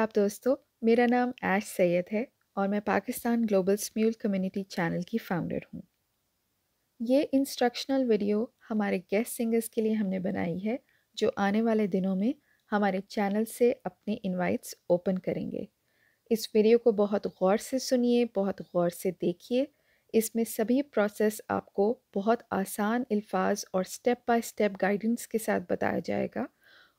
आप दोस्तों मेरा नाम ऐश सैयद है और मैं Pakistan global Smule community channel की फाउंडर हूँ ये इंस्ट्रक्शनल वीडियो हमारे गेस्ट सिंगर्स के लिए हमने बनाई है जो आने वाले दिनों में हमारे चैनल से अपने इनवाइट्स ओपन करेंगे इस वीडियो को बहुत गौर से सुनिए बहुत गौर से देखिए इसमें सभी प्रोसेस आपको बहुत आसान अल्फाज और स्टेप बाय स्टेप गाइडेंस के साथ बताया जाएगा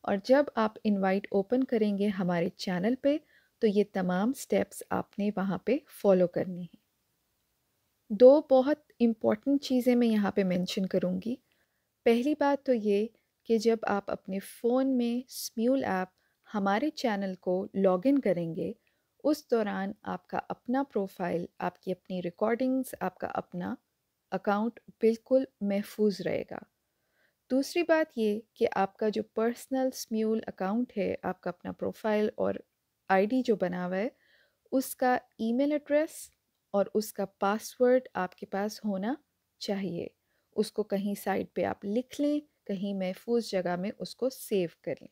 और जब आप इनवाइट ओपन करेंगे हमारे चैनल पे तो ये तमाम स्टेप्स आपने वहाँ पे फॉलो करने हैं दो बहुत इम्पॉर्टेंट चीज़ें मैं यहाँ पे मेंशन करूँगी पहली बात तो ये कि जब आप अपने फ़ोन में स्म्यूल ऐप हमारे चैनल को लॉगिन करेंगे उस दौरान आपका अपना प्रोफाइल आपकी अपनी रिकॉर्डिंग्स आपका अपना अकाउंट बिल्कुल महफूज रहेगा दूसरी बात ये कि आपका जो पर्सनल स्म्यूल अकाउंट है आपका अपना प्रोफाइल और आईडी जो बना हुआ है उसका ईमेल एड्रेस और उसका पासवर्ड आपके पास होना चाहिए उसको कहीं साइट पे आप लिख लें कहीं महफूज जगह में उसको सेव कर लें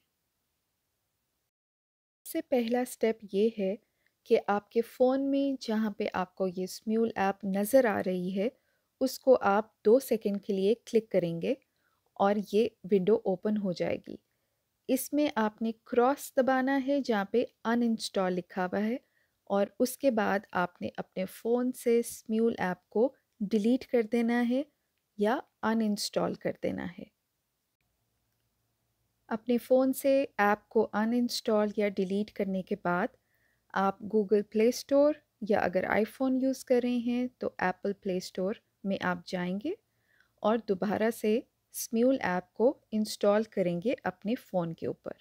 सबसे पहला स्टेप ये है कि आपके फ़ोन में जहाँ पे आपको ये स्म्यूल ऐप नज़र आ रही है उसको आप दो सेकंड के लिए क्लिक करेंगे और ये विंडो ओपन हो जाएगी इसमें आपने क्रॉस दबाना है जहाँ पे अनइंस्टॉल लिखा हुआ है और उसके बाद आपने अपने फ़ोन से स्म्यूल ऐप को डिलीट कर देना है या अनइंस्टॉल कर देना है अपने फ़ोन से ऐप को अनइंस्टॉल या डिलीट करने के बाद आप गूगल प्ले स्टोर या अगर आईफोन यूज़ कर रहे हैं तो एप्पल प्ले स्टोर में आप जाएंगे और दोबारा से स्म्यूल ऐप को इंस्टॉल करेंगे अपने फ़ोन के ऊपर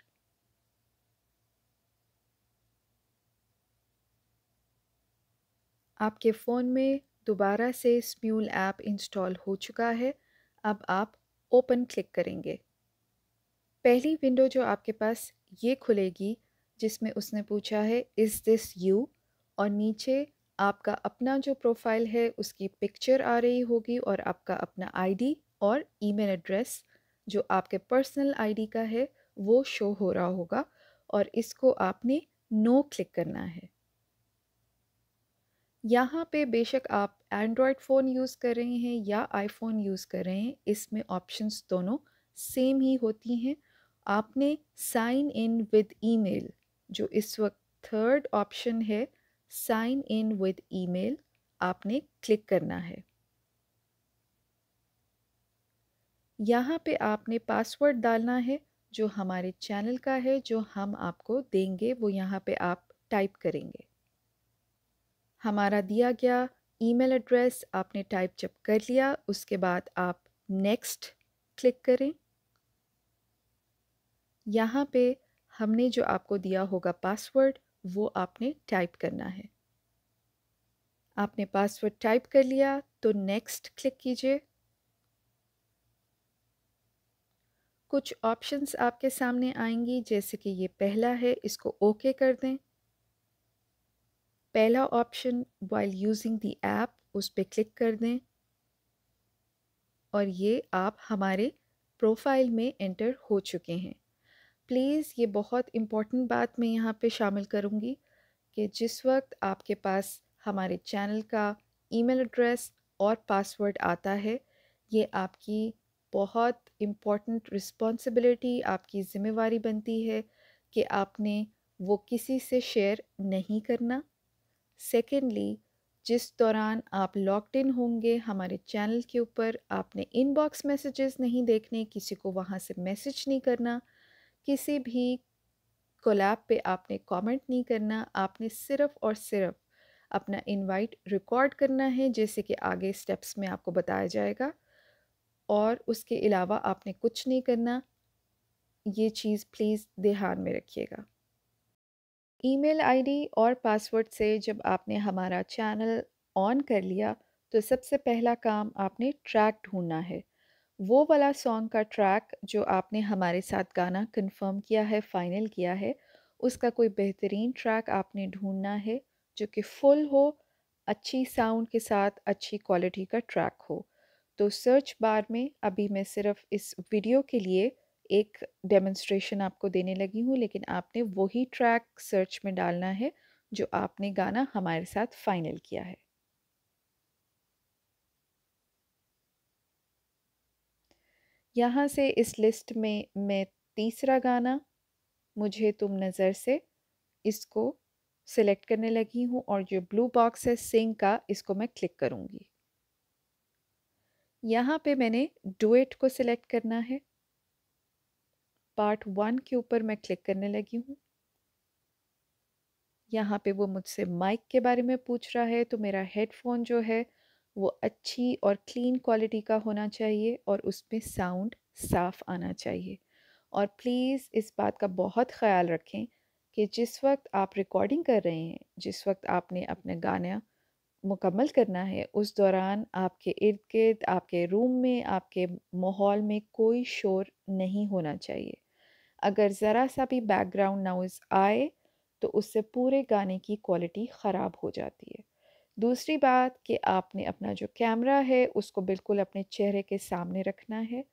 आपके फ़ोन में दोबारा से स्म्यूल ऐप इंस्टॉल हो चुका है अब आप ओपन क्लिक करेंगे पहली विंडो जो आपके पास ये खुलेगी जिसमें उसने पूछा है इज़ दिस यू और नीचे आपका अपना जो प्रोफाइल है उसकी पिक्चर आ रही होगी और आपका अपना आईडी और ईमेल एड्रेस जो आपके पर्सनल आईडी का है वो शो हो रहा होगा और इसको आपने नो क्लिक करना है यहाँ पे बेशक आप एंड्रॉयड फ़ोन यूज़ कर रहे हैं या आईफोन यूज़ कर रहे हैं इसमें ऑप्शंस दोनों सेम ही होती हैं आपने साइन इन विद ईमेल जो इस वक्त थर्ड ऑप्शन है साइन इन विद ईमेल आपने क्लिक करना है यहाँ पे आपने पासवर्ड डालना है जो हमारे चैनल का है जो हम आपको देंगे वो यहाँ पे आप टाइप करेंगे हमारा दिया गया ईमेल एड्रेस आपने टाइप जब कर लिया उसके बाद आप नेक्स्ट क्लिक करें यहाँ पे हमने जो आपको दिया होगा पासवर्ड वो आपने टाइप करना है आपने पासवर्ड टाइप कर लिया तो नेक्स्ट क्लिक कीजिए कुछ ऑप्शंस आपके सामने आएंगी जैसे कि ये पहला है इसको ओके okay कर दें पहला option while using the app उस पर क्लिक कर दें और ये आप हमारे प्रोफाइल में एंटर हो चुके हैं प्लीज़ ये बहुत इम्पॉर्टेंट बात मैं यहाँ पे शामिल करूँगी कि जिस वक्त आपके पास हमारे चैनल का ईमेल एड्रेस और पासवर्ड आता है ये आपकी बहुत इम्पॉर्टेंट रिस्पॉन्सिबिलिटी आपकी ज़िम्मेवारी बनती है कि आपने वो किसी से शेयर नहीं करना सेकेंडली जिस दौरान आप लॉकड इन होंगे हमारे चैनल के ऊपर आपने इनबॉक्स मैसेजेस नहीं देखने किसी को वहाँ से मैसेज नहीं करना किसी भी कोलैब पे आपने कमेंट नहीं करना आपने सिर्फ और सिर्फ अपना इनवाइट रिकॉर्ड करना है जैसे कि आगे स्टेप्स में आपको बताया जाएगा और उसके अलावा आपने कुछ नहीं करना ये चीज़ प्लीज़ ध्यान में रखिएगा ईमेल आईडी और पासवर्ड से जब आपने हमारा चैनल ऑन कर लिया तो सबसे पहला काम आपने ट्रैक ढूंढना है वो वाला सॉन्ग का ट्रैक जो आपने हमारे साथ गाना कंफर्म किया है फाइनल किया है उसका कोई बेहतरीन ट्रैक आपने ढूंढना है जो कि फुल हो अच्छी साउंड के साथ अच्छी क्वालिटी का ट्रैक हो तो सर्च बार में अभी मैं सिर्फ इस वीडियो के लिए एक डेमोन्स्ट्रेशन आपको देने लगी हूँ लेकिन आपने वही ट्रैक सर्च में डालना है जो आपने गाना हमारे साथ फाइनल किया है यहाँ से इस लिस्ट में मैं तीसरा गाना मुझे तुम नज़र से इसको सिलेक्ट करने लगी हूँ और जो ब्लू बॉक्स है सिंग का इसको मैं क्लिक करूँगी यहाँ पे मैंने डुएट को सिलेक्ट करना है पार्ट वन के ऊपर मैं क्लिक करने लगी हूँ यहाँ पे वो मुझसे माइक के बारे में पूछ रहा है तो मेरा हेडफोन जो है वो अच्छी और क्लीन क्वालिटी का होना चाहिए और उसमें साउंड साफ आना चाहिए और प्लीज़ इस बात का बहुत ख्याल रखें कि जिस वक्त आप रिकॉर्डिंग कर रहे हैं जिस वक्त आपने अपने गाना मुकम्मल करना है उस दौरान आपके इर्द गिर्द आपके रूम में आपके माहौल में कोई शोर नहीं होना चाहिए अगर ज़रा सा भी बैकग्राउंड नॉइज़ आए तो उससे पूरे गाने की क्वालिटी ख़राब हो जाती है दूसरी बात कि आपने अपना जो कैमरा है उसको बिल्कुल अपने चेहरे के सामने रखना है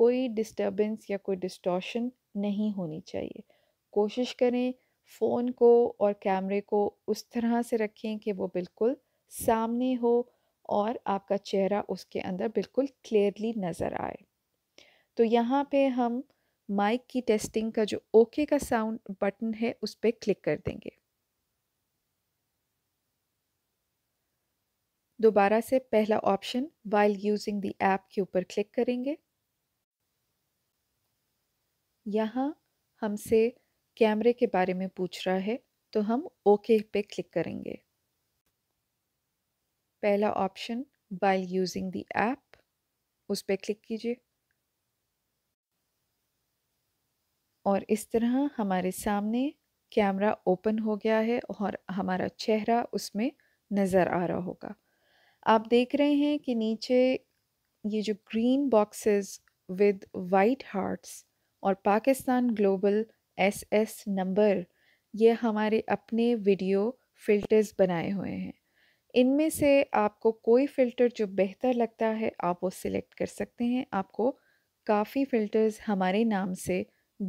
कोई डिस्टर्बेंस या कोई डिस्टॉशन नहीं होनी चाहिए कोशिश करें फ़ोन को और कैमरे को उस तरह से रखें कि वो बिल्कुल सामने हो और आपका चेहरा उसके अंदर बिल्कुल क्लियरली नज़र आए तो यहाँ पे हम माइक की टेस्टिंग का जो ओके का साउंड बटन है उस पर क्लिक कर देंगे दोबारा से पहला option while using the app के ऊपर क्लिक करेंगे यहाँ हमसे कैमरे के बारे में पूछ रहा है तो हम ओके पे क्लिक करेंगे पहला option by using the app उस पर क्लिक कीजिए और इस तरह हमारे सामने कैमरा ओपन हो गया है और हमारा चेहरा उसमें नज़र आ रहा होगा आप देख रहे हैं कि नीचे ये जो green boxes with white hearts और Pakistan global S S number ये हमारे अपने वीडियो फिल्टर्स बनाए हुए हैं इनमें से आपको कोई फ़िल्टर जो बेहतर लगता है आप वो सिलेक्ट कर सकते हैं आपको काफ़ी फ़िल्टर्स हमारे नाम से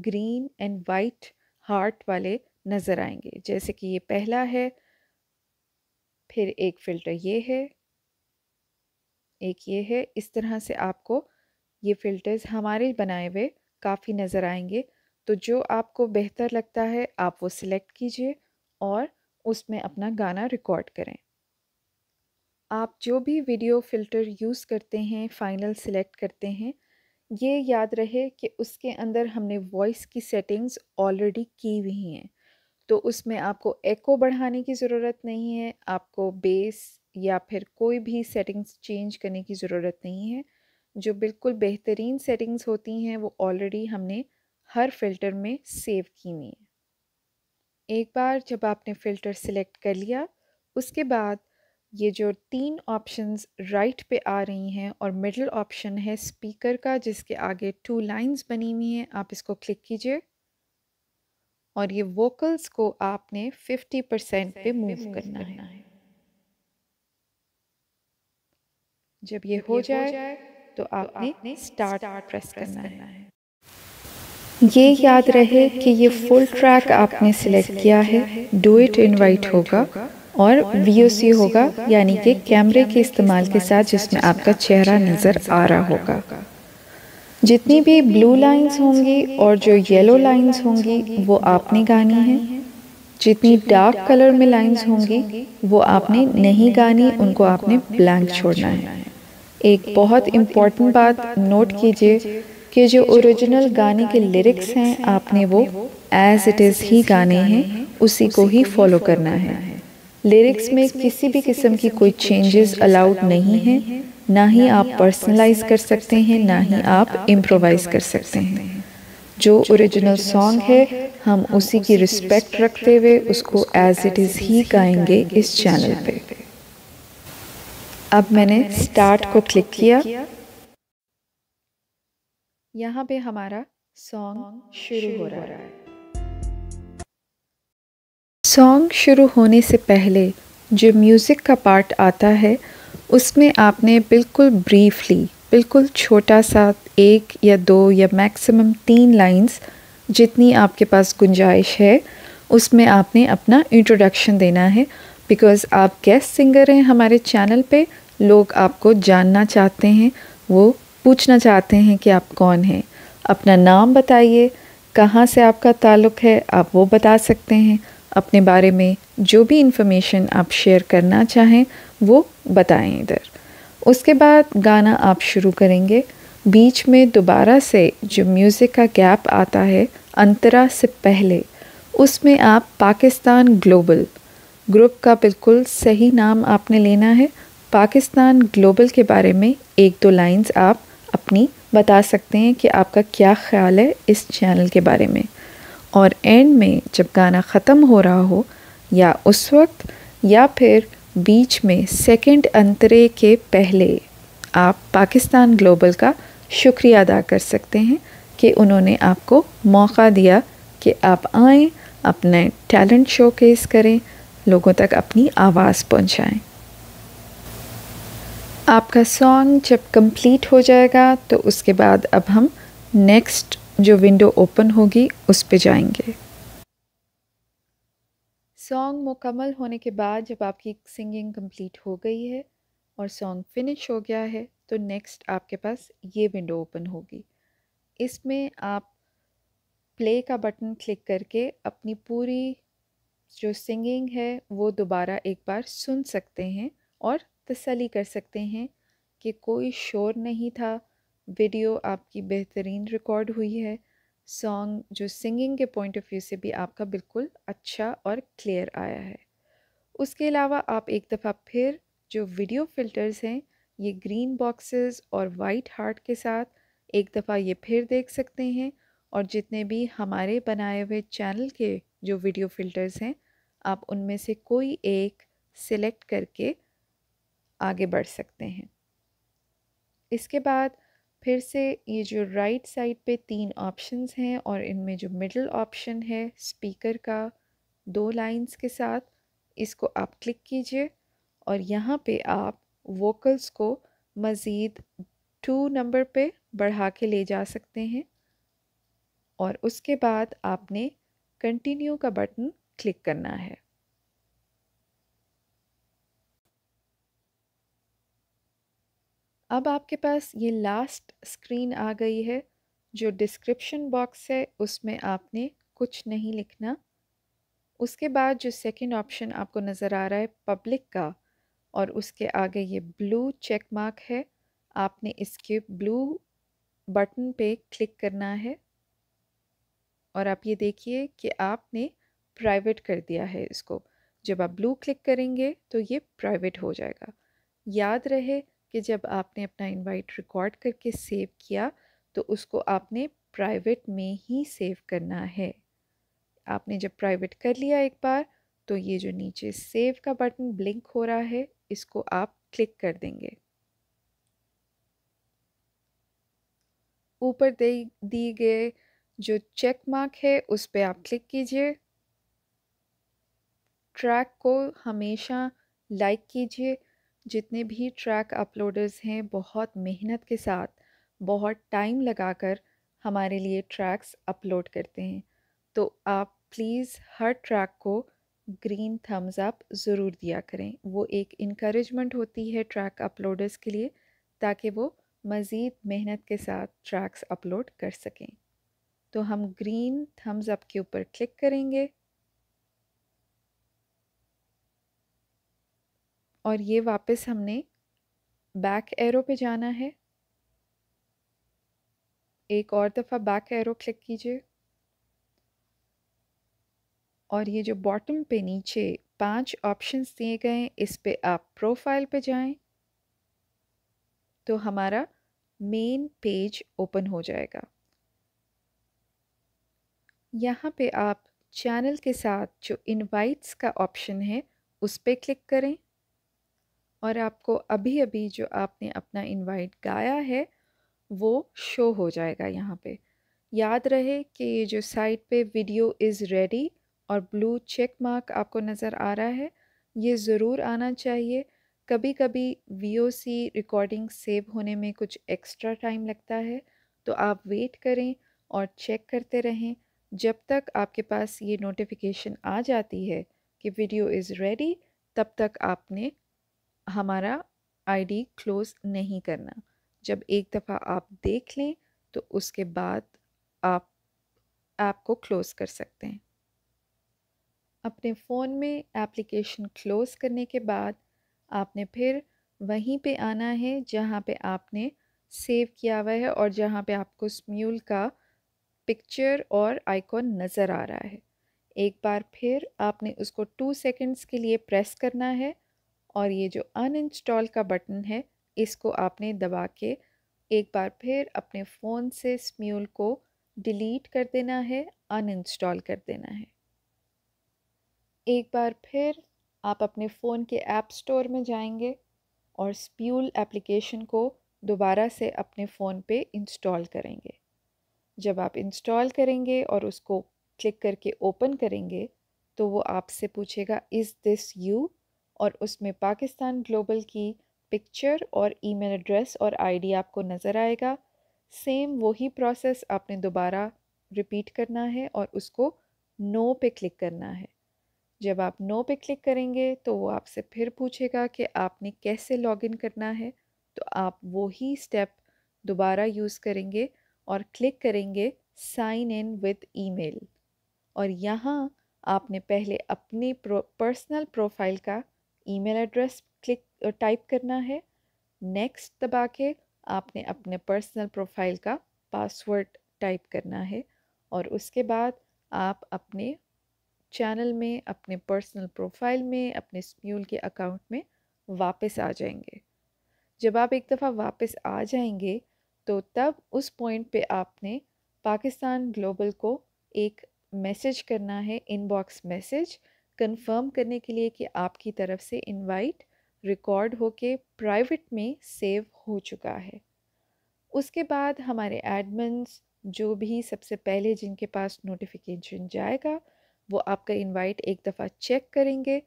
ग्रीन एंड वाइट हार्ट वाले नज़र आएंगे जैसे कि ये पहला है फिर एक फ़िल्टर ये है एक ये है इस तरह से आपको ये फ़िल्टर्स हमारे बनाए हुए काफ़ी नज़र आएंगे तो जो आपको बेहतर लगता है आप वो सिलेक्ट कीजिए और उसमें अपना गाना रिकॉर्ड करें आप जो भी वीडियो फ़िल्टर यूज़ करते हैं फ़ाइनल सिलेक्ट करते हैं ये याद रहे कि उसके अंदर हमने वॉइस की सेटिंग्स ऑलरेडी की हुई हैं तो उसमें आपको एको बढ़ाने की ज़रूरत नहीं है आपको बेस या फिर कोई भी सेटिंग्स चेंज करने की ज़रूरत नहीं है जो बिल्कुल बेहतरीन सेटिंग्स होती हैं वो ऑलरेडी हमने हर फिल्टर में सेव की हुई हैं एक बार जब आपने फ़िल्टर सिलेक्ट कर लिया उसके बाद ये जो तीन ऑप्शंस राइट पे आ रही हैं और मिडिल ऑप्शन है स्पीकर का जिसके आगे टू लाइंस बनी हुई हैं आप इसको क्लिक कीजिए और ये वोकल्स को आपने 50 परसेंट पे मूव करना है, जब ये हो जाए तो, तो आपने स्टार्ट प्रेस करना है ये याद रहे कि ये फुल ट्रैक आपने सिलेक्ट किया है डू इट इनवाइट होगा और वी होगा यानी कि कैमरे के इस्तेमाल के साथ जिसमें आपका चेहरा नज़र आ रहा होगा जितनी भी ब्लू लाइंस होंगी और जो येलो लाइंस होंगी वो आपने गानी है जितनी डार्क कलर में लाइंस होंगी वो आपने नहीं गानी उनको आपने ब्लैंक छोड़ना है एक बहुत इम्पॉर्टेंट बात नोट कीजिए कि जो ओरिजिनल गाने के लिरिक्स हैं आपने वो एज इट इज़ ही गाने हैं उसी को ही फॉलो करना है लिरिक्स में किसी भी किस्म की कोई चेंजेस अलाउड नहीं है ना ही आप पर्सनलाइज कर सकते हैं ना ही आप इम्प्रोवाइज कर सकते हैं जो ओरिजिनल सॉन्ग है हम उसी की रिस्पेक्ट रखते हुए उसको एज इट इज़ ही गाएंगे इस चैनल पे अब मैंने स्टार्ट को क्लिक किया यहाँ पे हमारा सॉन्ग शुरू हो रहा है सॉन्ग शुरू होने से पहले जो म्यूज़िक का पार्ट आता है उसमें आपने बिल्कुल ब्रीफली बिल्कुल छोटा सा एक या दो या मैक्सिमम तीन लाइंस जितनी आपके पास गुंजाइश है उसमें आपने अपना इंट्रोडक्शन देना है बिकॉज़ आप गेस्ट सिंगर हैं हमारे चैनल पे लोग आपको जानना चाहते हैं वो पूछना चाहते हैं कि आप कौन हैं अपना नाम बताइए कहाँ से आपका ताल्लुक़ है आप वो बता सकते हैं अपने बारे में जो भी इन्फॉर्मेशन आप शेयर करना चाहें वो बताएं इधर उसके बाद गाना आप शुरू करेंगे बीच में दोबारा से जो म्यूज़िक का गैप आता है अंतरा से पहले उसमें आप पाकिस्तान ग्लोबल ग्रुप का बिल्कुल सही नाम आपने लेना है पाकिस्तान ग्लोबल के बारे में एक दो लाइंस आप अपनी बता सकते हैं कि आपका क्या ख्याल है इस चैनल के बारे में और एंड में जब गाना ख़त्म हो रहा हो या उस वक्त या फिर बीच में सेकंड अंतरे के पहले आप पाकिस्तान ग्लोबल का शुक्रिया अदा कर सकते हैं कि उन्होंने आपको मौका दिया कि आप आए अपने टैलेंट शो केस करें लोगों तक अपनी आवाज़ पहुंचाएं। आपका सॉन्ग जब कंप्लीट हो जाएगा तो उसके बाद अब हम नेक्स्ट जो विंडो ओपन होगी उस पे जाएंगे सॉन्ग मुकम्मल होने के बाद जब आपकी सिंगिंग कंप्लीट हो गई है और सॉन्ग फिनिश हो गया है तो नेक्स्ट आपके पास ये विंडो ओपन होगी इसमें आप प्ले का बटन क्लिक करके अपनी पूरी जो सिंगिंग है वो दोबारा एक बार सुन सकते हैं और तसली कर सकते हैं कि कोई शोर नहीं था वीडियो आपकी बेहतरीन रिकॉर्ड हुई है सॉन्ग जो सिंगिंग के पॉइंट ऑफ व्यू से भी आपका बिल्कुल अच्छा और क्लियर आया है उसके अलावा आप एक दफ़ा फिर जो वीडियो फ़िल्टर्स हैं ये ग्रीन बॉक्सेस और वाइट हार्ट के साथ एक दफ़ा ये फिर देख सकते हैं और जितने भी हमारे बनाए हुए चैनल के जो वीडियो फ़िल्टर्स हैं आप उनमें से कोई एक सिलेक्ट करके आगे बढ़ सकते हैं इसके बाद फिर से ये जो राइट साइड पे तीन ऑप्शंस हैं और इनमें जो मिडल ऑप्शन है स्पीकर का दो लाइंस के साथ इसको आप क्लिक कीजिए और यहाँ पे आप वोकल्स को मज़ीद टू नंबर पे बढ़ा के ले जा सकते हैं और उसके बाद आपने कंटिन्यू का बटन क्लिक करना है अब आपके पास ये लास्ट स्क्रीन आ गई है जो डिस्क्रिप्शन बॉक्स है उसमें आपने कुछ नहीं लिखना उसके बाद जो सेकंड ऑप्शन आपको नज़र आ रहा है पब्लिक का और उसके आगे ये ब्लू चेक मार्क है आपने इसके ब्लू बटन पे क्लिक करना है और आप ये देखिए कि आपने प्राइवेट कर दिया है इसको जब आप ब्लू क्लिक करेंगे तो ये प्राइवेट हो जाएगा याद रहे कि जब आपने अपना इनवाइट रिकॉर्ड करके सेव किया तो उसको आपने प्राइवेट में ही सेव करना है आपने जब प्राइवेट कर लिया एक बार तो ये जो नीचे सेव का बटन ब्लिंक हो रहा है इसको आप क्लिक कर देंगे ऊपर दे दिए गए जो चेक मार्क है उस पर आप क्लिक कीजिए ट्रैक को हमेशा लाइक कीजिए जितने भी ट्रैक अपलोडर्स हैं बहुत मेहनत के साथ बहुत टाइम लगाकर हमारे लिए ट्रैक्स अपलोड करते हैं तो आप प्लीज़ हर ट्रैक को ग्रीन थम्स अप ज़रूर दिया करें वो एक इनक्रेजमेंट होती है ट्रैक अपलोडर्स के लिए ताकि वो मज़ीद मेहनत के साथ ट्रैक्स अपलोड कर सकें तो हम ग्रीन थम्स अप के ऊपर क्लिक करेंगे और ये वापस हमने बैक एरो पे जाना है एक और दफ़ा बैक एरो क्लिक कीजिए और ये जो बॉटम पे नीचे पांच ऑप्शंस दिए गए इस पे आप प्रोफाइल पे जाएं तो हमारा मेन पेज ओपन हो जाएगा यहाँ पे आप चैनल के साथ जो इनवाइट्स का ऑप्शन है उस पर क्लिक करें और आपको अभी अभी जो आपने अपना इनवाइट गाया है वो शो हो जाएगा यहाँ पे याद रहे कि ये जो साइट पे वीडियो इज़ रेडी और ब्लू चेक मार्क आपको नज़र आ रहा है ये ज़रूर आना चाहिए कभी कभी वीओसी रिकॉर्डिंग सेव होने में कुछ एक्स्ट्रा टाइम लगता है तो आप वेट करें और चेक करते रहें जब तक आपके पास ये नोटिफिकेशन आ जाती है कि वीडियो इज़ रेडी तब तक आपने हमारा आईडी क्लोज नहीं करना जब एक दफ़ा आप देख लें तो उसके बाद आप ऐप को क्लोज़ कर सकते हैं अपने फ़ोन में एप्लीकेशन क्लोज़ करने के बाद आपने फिर वहीं पे आना है जहाँ पे आपने सेव किया हुआ है और जहाँ पे आपको स्म्यूल का पिक्चर और आइकॉन नज़र आ रहा है एक बार फिर आपने उसको टू सेकंड्स के लिए प्रेस करना है और ये जो अनइंस्टॉल का बटन है इसको आपने दबा के एक बार फिर अपने फ़ोन से स्म्यूल को डिलीट कर देना है अनइंस्टॉल कर देना है एक बार फिर आप अपने फ़ोन के ऐप स्टोर में जाएंगे और स्प्यूल एप्लीकेशन को दोबारा से अपने फ़ोन पे इंस्टॉल करेंगे जब आप इंस्टॉल करेंगे और उसको क्लिक करके ओपन करेंगे तो वो आपसे पूछेगा इज़ दिस यू और उसमें पाकिस्तान ग्लोबल की पिक्चर और ईमेल एड्रेस और आईडी आपको नज़र आएगा सेम वही प्रोसेस आपने दोबारा रिपीट करना है और उसको नो पे क्लिक करना है जब आप नो पे क्लिक करेंगे तो वो आपसे फिर पूछेगा कि आपने कैसे लॉगिन करना है तो आप वही स्टेप दोबारा यूज़ करेंगे और क्लिक करेंगे साइन इन विद ईमेल और यहाँ आपने पहले अपनी प्रो, पर्सनल प्रोफाइल का ईमेल एड्रेस क्लिक टाइप करना है नेक्स्ट दबा के आपने अपने पर्सनल प्रोफाइल का पासवर्ड टाइप करना है और उसके बाद आप अपने चैनल में अपने पर्सनल प्रोफाइल में अपने स्म्यूल के अकाउंट में वापस आ जाएंगे जब आप एक दफ़ा वापस आ जाएंगे तो तब उस पॉइंट पे आपने पाकिस्तान ग्लोबल को एक मैसेज करना है इनबॉक्स मैसेज कंफर्म करने के लिए कि आपकी तरफ से इनवाइट रिकॉर्ड होके प्राइवेट में सेव हो चुका है उसके बाद हमारे एडमिन्स जो भी सबसे पहले जिनके पास नोटिफिकेशन जाएगा वो आपका इनवाइट एक दफ़ा चेक करेंगे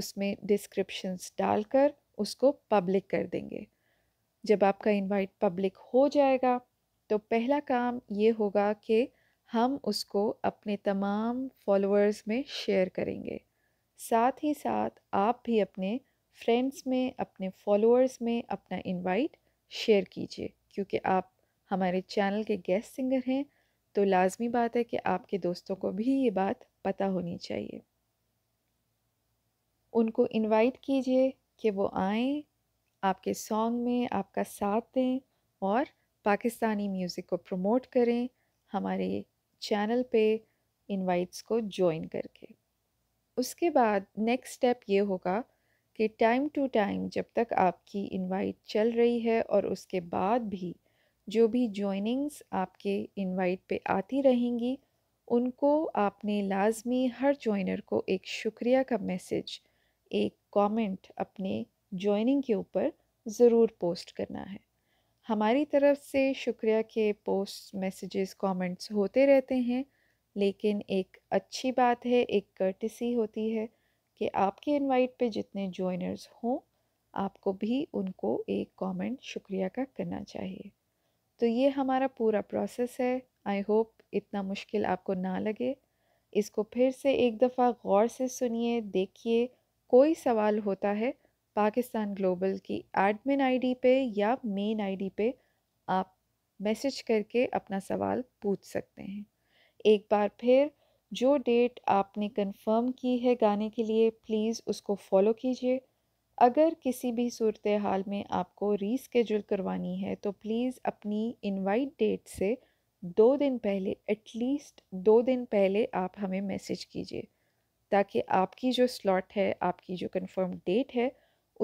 उसमें डिस्क्रिप्शंस डालकर उसको पब्लिक कर देंगे जब आपका इनवाइट पब्लिक हो जाएगा तो पहला काम ये होगा कि हम उसको अपने तमाम फॉलोअर्स में शेयर करेंगे साथ ही साथ आप भी अपने फ्रेंड्स में अपने फॉलोअर्स में अपना इनवाइट शेयर कीजिए क्योंकि आप हमारे चैनल के गेस्ट सिंगर हैं तो लाजमी बात है कि आपके दोस्तों को भी ये बात पता होनी चाहिए उनको इनवाइट कीजिए कि वो आएँ आपके सॉन्ग में आपका साथ दें और पाकिस्तानी म्यूज़िक को प्रमोट करें हमारे चैनल पे इनवाइट्स को ज्वाइन करके उसके बाद नेक्स्ट स्टेप ये होगा कि टाइम टू टाइम जब तक आपकी इनवाइट चल रही है और उसके बाद भी जो भी जॉइनिंग्स आपके इनवाइट पे आती रहेंगी उनको आपने लाजमी हर जॉइनर को एक शुक्रिया का मैसेज एक कमेंट अपने जॉइनिंग के ऊपर ज़रूर पोस्ट करना है हमारी तरफ से शुक्रिया के पोस्ट मैसेजेस कमेंट्स होते रहते हैं लेकिन एक अच्छी बात है एक कर्टिसी होती है कि आपके इनवाइट पे जितने जॉइनर्स हों आपको भी उनको एक कमेंट शुक्रिया का करना चाहिए तो ये हमारा पूरा प्रोसेस है आई होप इतना मुश्किल आपको ना लगे इसको फिर से एक दफ़ा गौर से सुनिए देखिए कोई सवाल होता है पाकिस्तान ग्लोबल की एडमिन आईडी पे या मेन आईडी पे आप मैसेज करके अपना सवाल पूछ सकते हैं एक बार फिर जो डेट आपने कंफर्म की है गाने के लिए प्लीज़ उसको फॉलो कीजिए अगर किसी भी सूरत हाल में आपको रीस्केजूल करवानी है तो प्लीज़ अपनी इनवाइट डेट से दो दिन पहले एटलीस्ट दो दिन पहले आप हमें मैसेज कीजिए ताकि आपकी जो स्लॉट है आपकी जो कंफर्म डेट है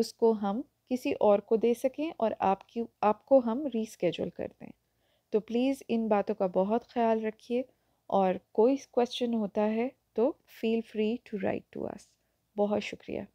उसको हम किसी और को दे सकें और आपकी आपको हम रीस्केजूल कर दें तो प्लीज़ इन बातों का बहुत ख्याल रखिए और कोई क्वेश्चन होता है तो feel free to write to us बहुत शुक्रिया